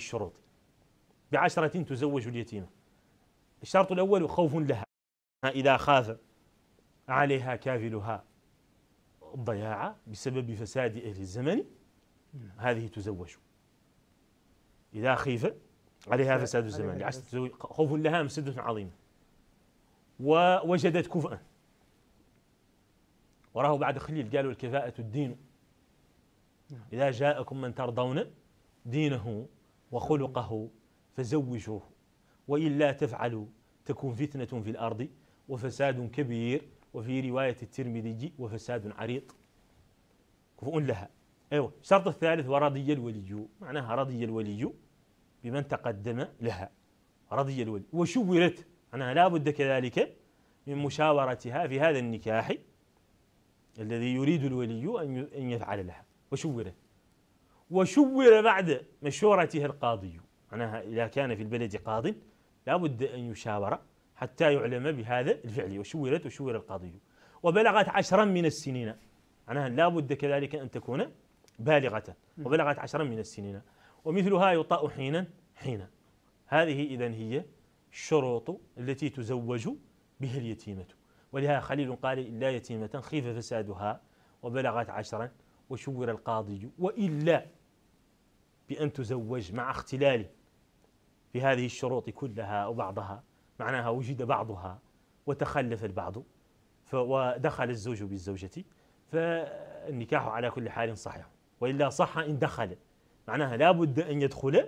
الشروط بعشرة تزوج اليتيمة الشرط الأول خوف لها إذا خاف عليها كافلها الضياع بسبب فساد أهل الزمن هذه تزوج إذا خيف عليها فساد الزمان خوف لها مسدة عظيمة ووجدت كفءا وراه بعد خليل قالوا الكفاءة الدين نعم. إذا جاءكم من ترضون دينه وخلقه فزوجوه وإلا تفعلوا تكون فتنة في الأرض وفساد كبير وفي رواية الترمذي وفساد عريض كفؤ لها أيوة الشرط الثالث ورضي الولي معناها رضي الولي بمن تقدم لها رضي الولي وشورت معناها لا بد كذلك من مشاورتها في هذا النكاح الذي يريد الولي أن يفعل لها وشورت وشور بعد مشورته القاضي معناها إذا كان في البلد قاض لا بد أن يشاور حتى يعلم بهذا الفعل وشورت وشور القاضي وبلغت عشرا من السنين معناها لا بد كذلك أن تكون بالغة وبلغت عشرا من السنين ومثلها يطاء حينا حينا هذه إذا هي الشروط التي تزوج بها اليتيمة ولها خليل قال إلا يتيمة خيف فسادها وبلغت عشرا وشور القاضي وإلا بأن تزوج مع اختلال بهذه الشروط كلها وبعضها معناها وجد بعضها وتخلف البعض ودخل الزوج بالزوجة فالنكاح على كل حال صحيح وإلا صح إن دخل معناها لا بد أن يدخل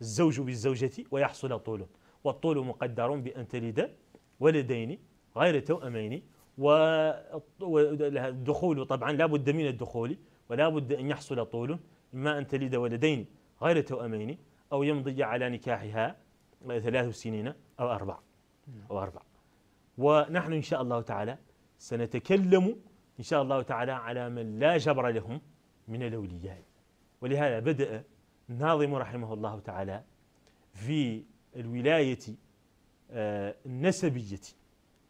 الزوج بالزوجة ويحصل طول والطول مقدر بأن تلد ولدين غير توأمين والدخول طبعا لا بد من الدخول ولا بد أن يحصل طول إما أن تلد ولدين غير توأمين أو يمضي على نكاحها ثلاث سنين أو أربع نعم. أو أربع ونحن إن شاء الله تعالى سنتكلم إن شاء الله تعالى على من لا جبر لهم من الأولياء ولهذا بدأ الناظم رحمه الله تعالى في الولاية آه، النسبية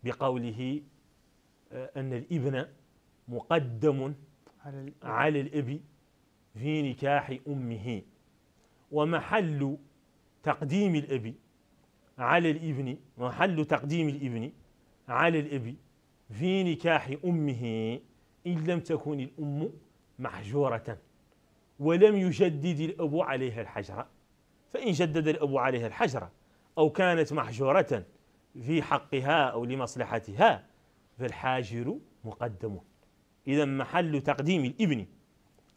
بقوله آه، أن الابن مقدم على الأب في نكاح أمه ومحل تقديم الأب على الابن محل تقديم الابن على الأب في نكاح أمه إن لم تكن الأم محجورة ولم يجدد الأب عليها الحجر فإن جدد الأب عليها الحجر أو كانت محجورة في حقها أو لمصلحتها فالحاجر مقدم إذا محل تقديم الابن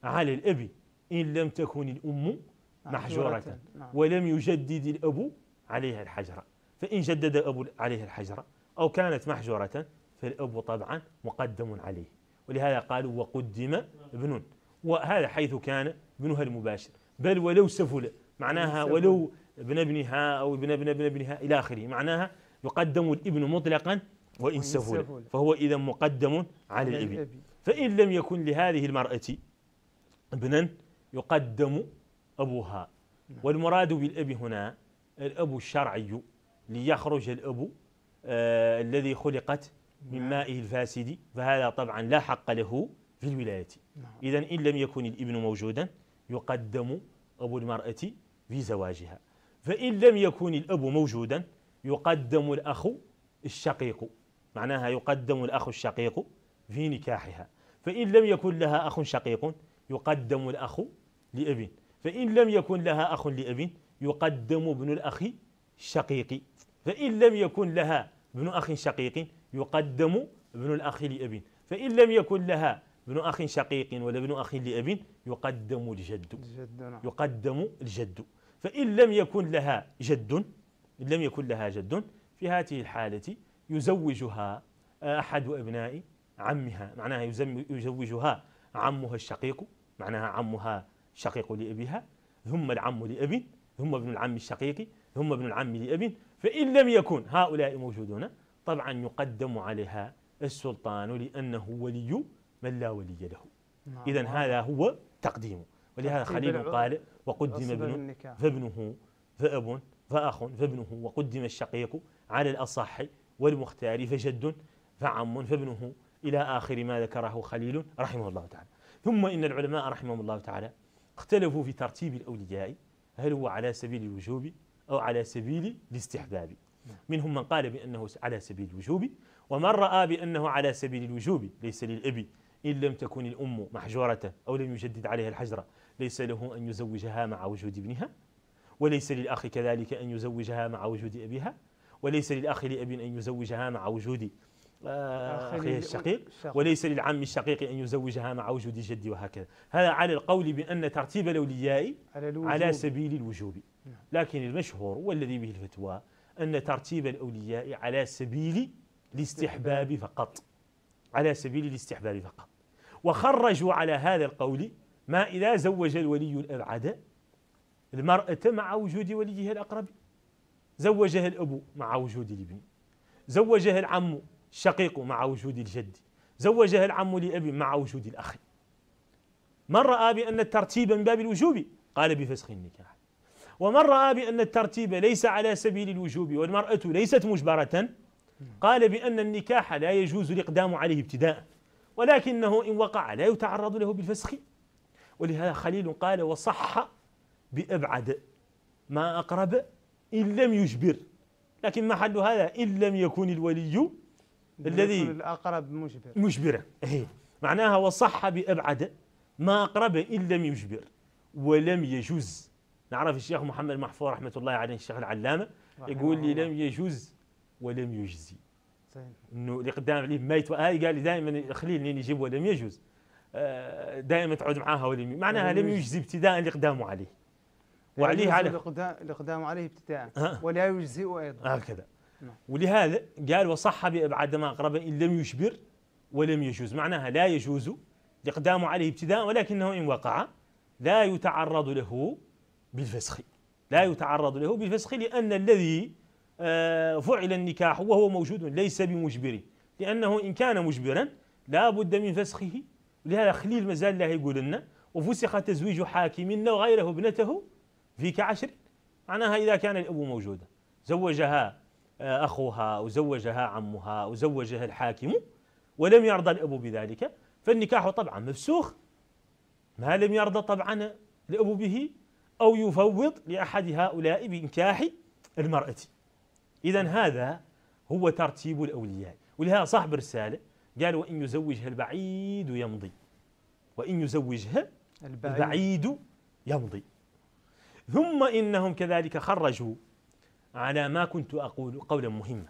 على الأب إن لم تكن الأم محجورة نعم. ولم يجدد الأب عليها الحجرة فإن جدد الأب عليها الحجرة أو كانت محجورة فالأب طبعا مقدم عليه ولهذا قالوا وقدم ابن وهذا حيث كان ابنها المباشر بل ولو سفل معناها ولو ابن ابنها أو ابن ابن ابن ابنها إلى آخره معناها يقدم الابن مطلقا وإن سفل فهو إذا مقدم على الابن فإن لم يكن لهذه المرأة ابنا يقدم أبوها والمراد بالأب هنا الأب الشرعي ليخرج الأب آه الذي خلقت من نعم. مائه الفاسد فهذا طبعا لا حق له في الولاية نعم. إذا إن لم يكن الابن موجودا يقدم أبو المرأة في زواجها فإن لم يكن الأب موجودا يقدم الأخ الشقيق معناها يقدم الأخ الشقيق في نكاحها فإن لم يكن لها أخ شقيق يقدم الأخ لأبن فإن لم يكن لها أخ لأب يقدم ابن الأخ الشقيق فإن لم يكن لها ابن أخ شقيق يقدم ابن الأخ لأب فإن لم يكن لها ابن أخ شقيق ولا ابن أخ لأب يقدم الجد نعم. يقدم الجد فإن لم يكن لها جد إن لم يكن لها جد في هذه الحالة يزوجها أحد أبناء عمها معناها يزوجها عمها الشقيق معناها عمها شقيق لأبيها ثم العم لأب ثم ابن العم الشقيق ثم ابن العم لأب فإن لم يكن هؤلاء موجودون طبعا يقدم عليها السلطان لأنه ولي من لا ولي له نعم. إذا هذا هو تقديمه ولهذا خليل قال وقدم ابن فابنه فأب فأخ فابنه وقدم الشقيق على الأصح والمختار فجد فعم فابنه إلى آخر ما ذكره خليل رحمه الله تعالى ثم إن العلماء رحمهم الله تعالى اختلفوا في ترتيب الأولياء هل هو على سبيل الوجوب أو على سبيل الاستحباب منهم من قال بأنه على سبيل الوجوب ومن رأى بأنه على سبيل الوجوب ليس للأب إن لم تكن الأم محجورة أو لم يجدد عليها الحجرة ليس له أن يزوجها مع وجود ابنها وليس للأخ كذلك أن يزوجها مع وجود أبيها وليس للأخ لأب أن يزوجها مع وجود آه، آه، أخيه الشقيق وليس للعم الشقيق أن يزوجها مع وجود جدي وهكذا هذا على القول بأن ترتيب الأولياء على, على سبيل الوجوب نعم. لكن المشهور والذي به الفتوى أن ترتيب الأولياء على سبيل الاستحباب فقط على سبيل الاستحباب فقط وخرجوا على هذا القول ما إذا زوج الولي الأبعد المرأة مع وجود وليها الأقرب زوجها الأب مع وجود الابن زوجها العم الشقيق مع وجود الجد زوجها العم لأبي مع وجود الأخ من رأى بأن الترتيب من باب الوجوب قال بفسخ النكاح ومن رأى بأن الترتيب ليس على سبيل الوجوب والمرأة ليست مجبرة قال بأن النكاح لا يجوز الإقدام عليه ابتداء ولكنه إن وقع لا يتعرض له بالفسخ ولهذا خليل قال وصح بأبعد ما أقرب إن لم يجبر لكن محل هذا إن لم يكن الولي الذي الأقرب مجبر مجبرة هي إيه. معناها وصح بأبعد ما أقرب إن لم يجبر ولم يجوز نعرف الشيخ محمد محفوظ رحمة الله عليه الشيخ العلامة يقول لي لم يجوز ولم يجزي انه الاقدام عليه ما هاي آه، قال لي دائما خليل لين يجيب ولم يجوز آه، دائما تعود معاها ولم معناها لم يجزي ابتداء الاقدام عليه يعني وعليه على الاقدام عليه ابتداء أه. ولا يجزئ ايضا هكذا ولهذا قال وصح بإبعاد ما أقرب إن لم يشبر ولم يجوز معناها لا يجوز الإقدام عليه ابتداء ولكنه إن وقع لا يتعرض له بالفسخ لا يتعرض له بالفسخ لأن الذي آه، فعل النكاح وهو موجود ليس بمجبر لأنه إن كان مجبرا لا بد من فسخه لهذا خليل مازال الله يقول لنا وفسخ تزويج حاكم وغيره ابنته في كعشر معناها إذا كان الأب موجودا زوجها أخوها أو زوجها عمها أو زوجها الحاكم ولم يرضى الأب بذلك فالنكاح طبعا مفسوخ ما لم يرضى طبعا الأب به أو يفوض لأحد هؤلاء بإنكاح المرأة إذا هذا هو ترتيب الأولياء ولهذا صاحب رسالة قال وإن يزوجها البعيد يمضي وإن يزوجها البعيد, البعيد يمضي ثم إنهم كذلك خرجوا على ما كنت أقول قولا مهما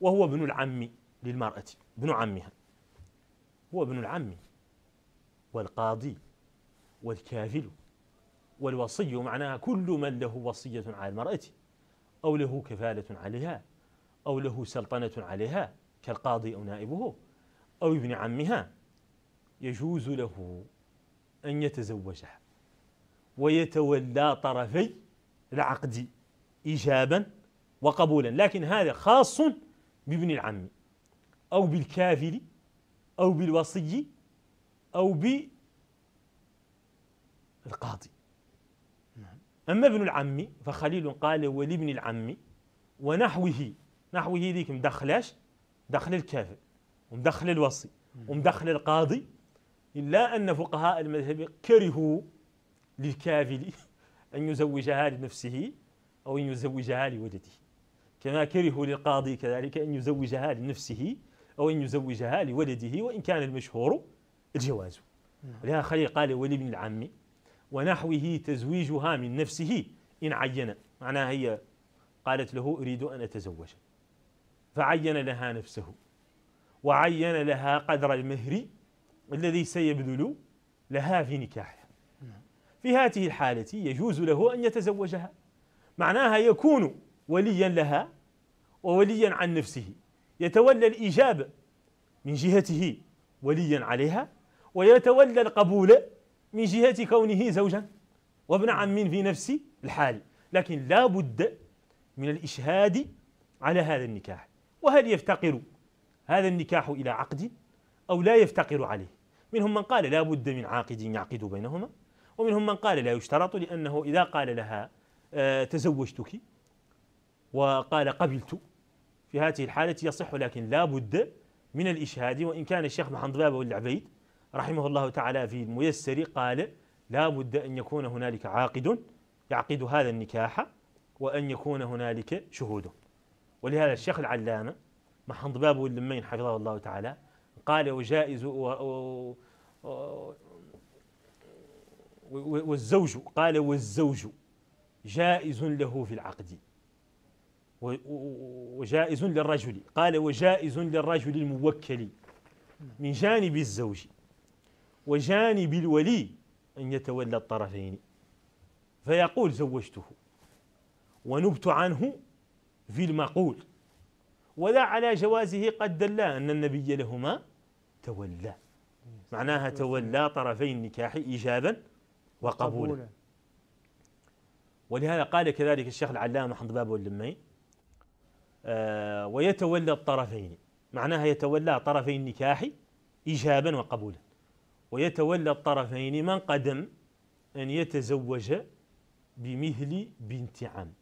وهو ابن العم للمرأة ابن عمها هو ابن العم والقاضي والكافل والوصي معناها كل من له وصية على المرأة أو له كفالة عليها أو له سلطنة عليها كالقاضي أو نائبه أو ابن عمها يجوز له أن يتزوجها ويتولى طرفي العقد إيجابا وقبولا لكن هذا خاص بابن العم أو بالكافر أو بالوصي أو بالقاضي أما ابن العم فخليل قال ولابن العم ونحوه نحوه ذيك مدخلاش دخل الكافر ومدخل الوصي ومدخل القاضي إلا أن فقهاء المذهب كرهوا للكافر أن يزوجها لنفسه أو أن يزوجها لولده كما كره للقاضي كذلك أن يزوجها لنفسه أو أن يزوجها لولده وإن كان المشهور الجواز نعم. لها خليل قال ولابن العم ونحوه تزويجها من نفسه إن عين معناها هي قالت له أريد أن أتزوج فعين لها نفسه وعين لها قدر المهر الذي سيبذل لها في نكاحها نعم. في هذه الحالة يجوز له أن يتزوجها معناها يكون وليا لها ووليا عن نفسه يتولى الإجابة من جهته وليا عليها ويتولى القبول من جهة كونه زوجا وابن عم في نفس الحال لكن لا بد من الإشهاد على هذا النكاح وهل يفتقر هذا النكاح إلى عقد أو لا يفتقر عليه منهم من قال لا بد من عاقد يعقد بينهما ومنهم من قال لا يشترط لأنه إذا قال لها آه، تزوجتك وقال قبلت في هذه الحالة يصح لكن لا بد من الإشهاد وإن كان الشيخ محمد بابا والعبيد رحمه الله تعالى في الميسر قال لا بد أن يكون هنالك عاقد يعقد هذا النكاح وأن يكون هنالك شهود ولهذا الشيخ العلامة محمد بابا واللمين حفظه الله تعالى قال وجائز و... والزوج قال والزوج جائز له في العقد وجائز للرجل قال وجائز للرجل الموكل من جانب الزوج وجانب الولي أن يتولى الطرفين فيقول زوجته ونبت عنه في المقول ولا على جوازه قد دلا أن النبي لهما تولى معناها تولى طرفي النكاح إيجابا وقبولا ولهذا قال كذلك الشيخ العلامة باب اللمي آه، ويتولى الطرفين معناها يتولى طرفي النكاح إيجابا وقبولا ويتولى الطرفين من قدم أن يتزوج بمثل بنت عم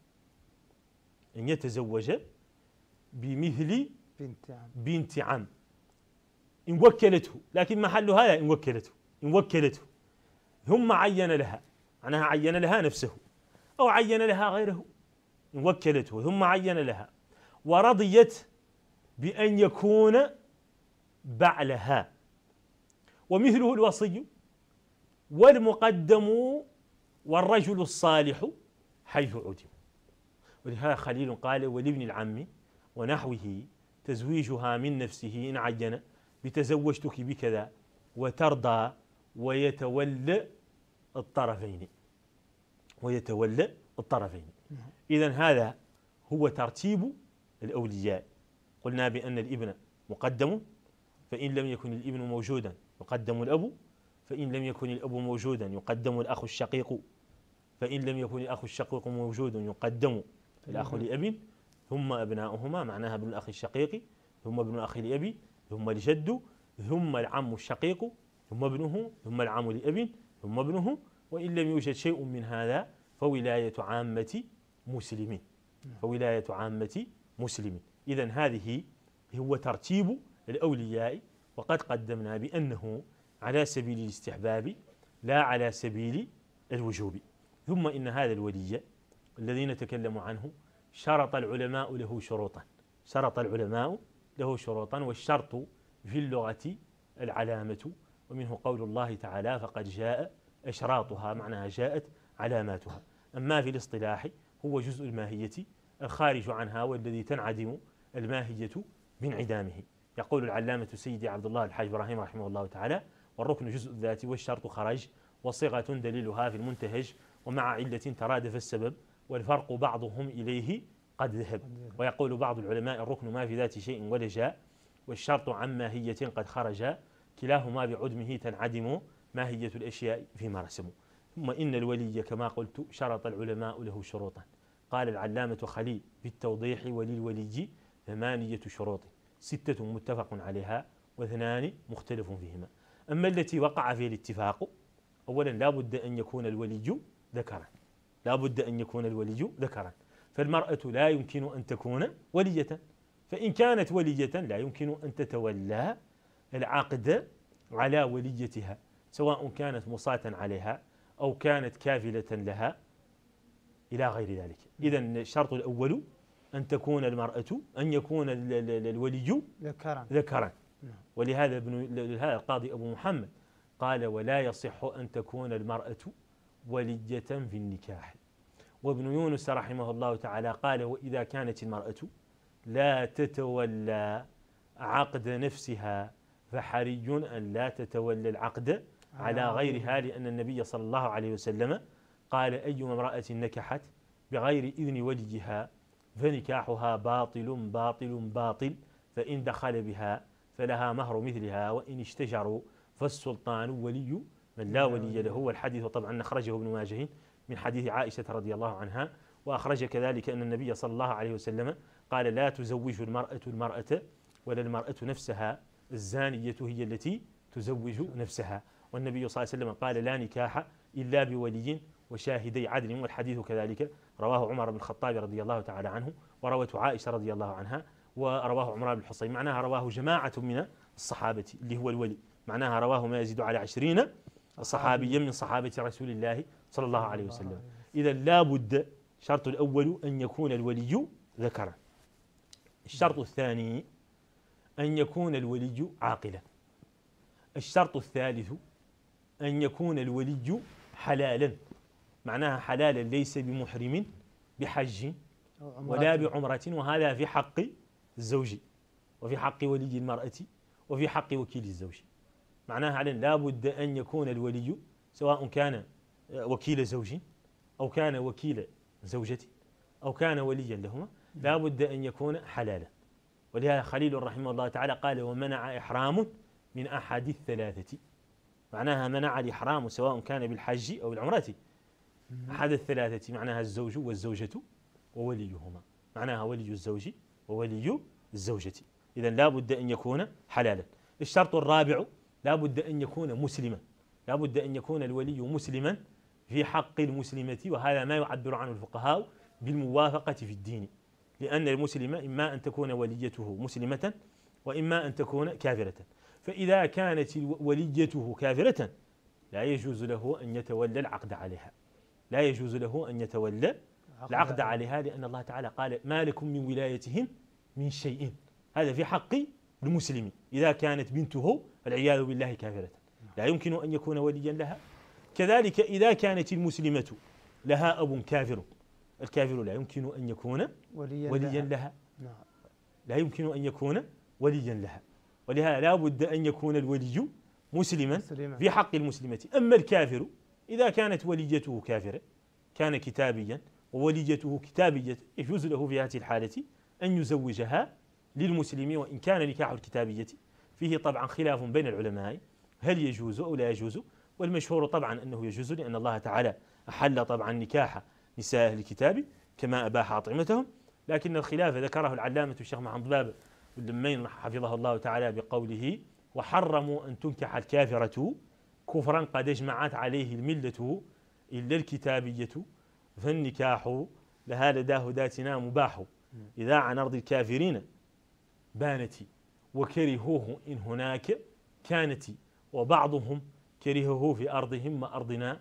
أن يتزوج بمثل بنت عم بنت عم إن وكلته لكن محل هذا إن وكلته إن وكلته ثم عين لها معناها عين لها نفسه أو عين لها غيره وكلته ثم عين لها ورضيت بأن يكون بعلها ومثله الوصي والمقدم والرجل الصالح حيث عدم ولهذا خليل قال ولابن العم ونحوه تزويجها من نفسه إن عين بتزوجتك بكذا وترضى ويتولى الطرفين ويتولى الطرفين إذا هذا هو ترتيب الأولياء قلنا بأن الابن مقدم فإن لم يكن الابن موجودا يقدم الأب فإن لم يكن الأب موجودا يقدم الأخ الشقيق فإن لم يكن الأخ الشقيق موجودا يقدم الأخ لأب ثم أبناؤهما معناها ابن الأخ الشقيق ثم ابن الأخ لأبي ثم الجد ثم العم الشقيق ثم ابنه ثم العم لأب ثم ابنه وإن لم يوجد شيء من هذا فولاية عامة مسلمين فولاية عامة مسلمين إذا هذه هو ترتيب الأولياء وقد قدمنا بأنه على سبيل الاستحباب لا على سبيل الوجوب ثم إن هذا الولي الذي نتكلم عنه شرط العلماء له شروطا شرط العلماء له شروطا والشرط في اللغة العلامة ومنه قول الله تعالى فقد جاء إشراطها معناها جاءت علاماتها أما في الاصطلاح هو جزء الماهية الخارج عنها والذي تنعدم الماهية بانعدامه يقول العلامة سيدي عبد الله الحاج إبراهيم رحمه الله تعالى والركن جزء الذاتي والشرط خرج وصيغة دليلها في المنتهج ومع علة ترادف السبب والفرق بعضهم إليه قد ذهب ويقول بعض العلماء الركن ما في ذات شيء ولا جاء والشرط عن ماهية قد خرج كلاهما بعدمه تنعدم ماهية الأشياء فيما رسموا ثم إن الولي كما قلت شرط العلماء له شروطا قال العلامة خليل في التوضيح وللولي ثمانية شروط ستة متفق عليها واثنان مختلف فيهما أما التي وقع فيها الاتفاق أولا لا بد أن يكون الولي ذكرا لا بد أن يكون الولي ذكرا فالمرأة لا يمكن أن تكون ولية فإن كانت ولية لا يمكن أن تتولى العقد على وليتها سواء كانت مصاة عليها أو كانت كافلة لها إلى غير ذلك إذا الشرط الأول أن تكون المرأة أن يكون الولي ذكرا ذكرا نعم. ولهذا ابن لهذا القاضي أبو محمد قال ولا يصح أن تكون المرأة ولية في النكاح وابن يونس رحمه الله تعالى قال وإذا كانت المرأة لا تتولى عقد نفسها فحري أن لا تتولى العقد على نعم. غيرها لأن النبي صلى الله عليه وسلم قال أيما امرأة نكحت بغير إذن وليها فنكاحها باطل باطل باطل فإن دخل بها فلها مهر مثلها وإن اشتجروا فالسلطان ولي من لا نعم. ولي له والحديث طبعا أخرجه ابن ماجه من حديث عائشة رضي الله عنها وأخرج كذلك أن النبي صلى الله عليه وسلم قال لا تزوج المرأة المرأة ولا المرأة نفسها الزانية هي التي تزوج نفسها والنبي صلى الله عليه وسلم قال لا نكاح إلا بولي وشاهدي عدل والحديث كذلك رواه عمر بن الخطاب رضي الله تعالى عنه وروته عائشة رضي الله عنها ورواه عمر بن الحصين معناها رواه جماعة من الصحابة اللي هو الولي معناها رواه ما يزيد على عشرين صحابيا من صحابة رسول الله صلى الله عليه وسلم إذا لابد الشرط الأول أن يكون الولي ذكرا الشرط نعم. الثاني أن يكون الولي عاقلا الشرط الثالث أن يكون الولي حلالا معناها حلالا ليس بمحرم بحج ولا بعمرة وهذا في حق الزوج وفي حق ولي المرأة وفي حق وكيل الزوج معناها على لا بد أن يكون الولي سواء كان وكيل زوج أو كان وكيل زوجتي أو كان وليا لهما لا نعم. بد أن يكون حلالا ولهذا خليل رحمه الله تعالى قال ومنع إحرام من أحد الثلاثة معناها منع الإحرام سواء كان بالحج أو العمرة أحد الثلاثة معناها الزوج والزوجة ووليهما معناها ولي الزوج وولي الزوجة إذا لا بد أن يكون حلالا الشرط الرابع لا بد أن يكون مسلما لا بد أن يكون الولي مسلما في حق المسلمة وهذا ما يعبر عنه الفقهاء بالموافقة في الدين لأن المسلمة إما أن تكون وليته مسلمة وإما أن تكون كافرة فإذا كانت وليته كافرة لا يجوز له أن يتولى العقد عليها لا يجوز له أن يتولى العقد عليها لأن الله تعالى قال ما لكم من ولايتهم من شيء هذا في حق المسلم إذا كانت بنته العياذ بالله كافرة لا يمكن أن يكون وليا لها كذلك إذا كانت المسلمة لها أب كافر الكافر لا يمكن أن يكون وليا, وليا لها, لها. نعم. لا يمكن أن يكون وليا لها ولهذا لا بد أن يكون الولي مسلما في حق المسلمة أما الكافر إذا كانت وليته كافرة كان كتابيا ووليته كتابية يجوز له في هذه الحالة أن يزوجها للمسلم وإن كان نكاح الكتابية فيه طبعا خلاف بين العلماء هل يجوز أو لا يجوز والمشهور طبعا أنه يجوز لأن الله تعالى أحل طبعا نكاح نساء أهل الكتاب كما أباح أطعمتهم لكن الخلاف ذكره العلامة الشيخ محمد باب لمين حفظه الله تعالى بقوله وحرموا أن تنكح الكافرة كفرا قد اجمعت عليه الملة إلا الكتابية فالنكاح لها لداه ذاتنا مباح إذا عن أرض الكافرين بانت وكرهوه إن هناك كانت وبعضهم كرهه في أرضهم ما أرضنا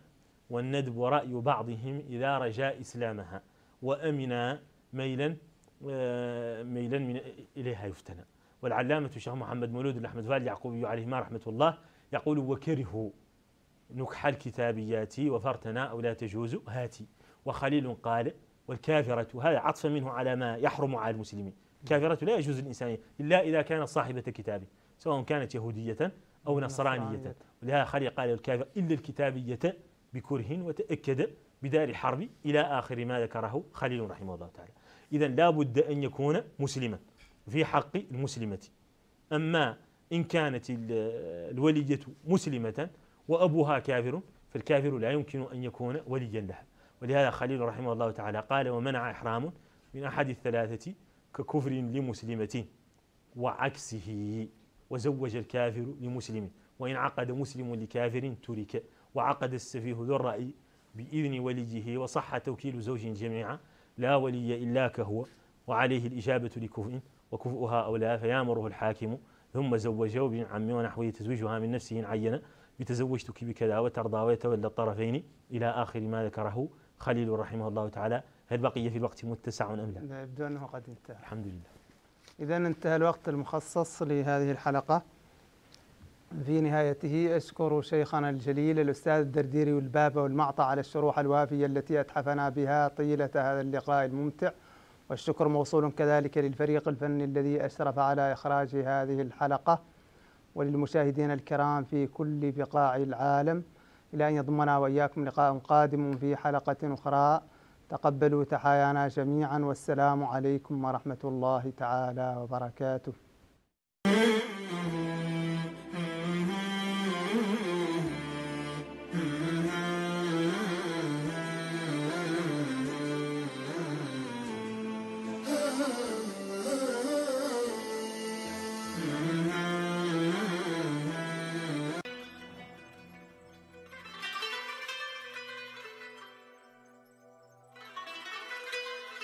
والندب ورأي بعضهم إذا رجا إسلامها وأمنا ميلا ميلا من إليها يفتنى والعلامة الشيخ محمد مولود الأحمد فال يعقوبي عليهما رحمة الله يقول وكرهوا نكح الكتابيات وفرتنا أو لا تجوز هاتي وخليل قال والكافرة هذا عطف منه على ما يحرم على المسلمين الكافرة لا يجوز الإنسان إلا إذا كانت صاحبة كتاب سواء كانت يهودية أو نصرانية ولهذا خلي قال الكافر إلا الكتابية بكره وتأكد بدار حرب إلى آخر ما ذكره خليل رحمه الله تعالى إذا لا بد أن يكون مسلما في حق المسلمة أما إن كانت الولية مسلمة وأبوها كافر فالكافر لا يمكن أن يكون وليا لها ولهذا خليل رحمه الله تعالى قال ومنع إحرام من أحد الثلاثة ككفر لمسلمة وعكسه وزوج الكافر لمسلم وإن عقد مسلم لكافر ترك وعقد السفيه ذو الرأي بإذن وليه وصح توكيل زوج جميعا لا ولي إلا كهو وعليه الإجابة لكفء وكفؤها أولى فيامره الحاكم ثم زوجه بن عمي ونحوه تزويجها من نفسه عينة بتزوجتك بكذا وترضى ويتولى الطرفين إلى آخر ما ذكره خليل رحمه الله تعالى هل بقي في الوقت متسع أم لا؟ لا يبدو أنه قد انتهى الحمد لله إذا انتهى الوقت المخصص لهذه الحلقة في نهايته أشكر شيخنا الجليل الأستاذ الدرديري والبابا والمعطى على الشروح الوافية التي أتحفنا بها طيلة هذا اللقاء الممتع والشكر موصول كذلك للفريق الفني الذي أشرف على إخراج هذه الحلقة وللمشاهدين الكرام في كل بقاع العالم إلى أن يضمنا وإياكم لقاء قادم في حلقة أخرى تقبلوا تحايانا جميعا والسلام عليكم ورحمة الله تعالى وبركاته